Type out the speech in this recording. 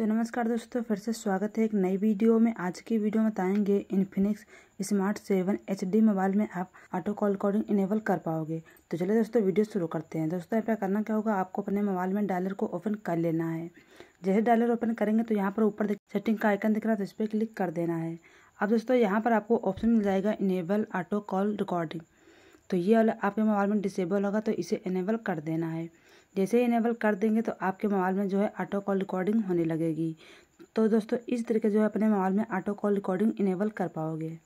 सो नमस्कार दोस्तों फिर से स्वागत है एक नई वीडियो में आज की वीडियो में बताएंगे Infinix smart seven H mobile में आप ऑटो कॉल रिकॉर्डिंग इनेबल कर पाओगे तो चलिए दोस्तों वीडियो शुरू करते हैं दोस्तों यहाँ पर करना क्या होगा आपको अपने मोबाइल में डायलर को ओपन कर लेना है जैसे डायलर ओपन करेंगे तो यहाँ पर ऊपर सेटिंग का आइकन दिख रहा है तो इस पर क्लिक कर देना है अब दोस्तों यहाँ पर आपको ऑप्शन मिल जाएगा इनेबल ऑटो कॉल रिकॉर्डिंग तो ये वाला आपके मोबाइल में डिसेबल होगा तो इसे इनेबल कर देना है जैसे ही इनेबल कर देंगे तो आपके मोबाइल में जो है ऑटो कॉल रिकॉर्डिंग होने लगेगी तो दोस्तों इस तरीके जो है अपने मोबाइल में ऑटो कॉल रिकॉर्डिंग इनेबल कर पाओगे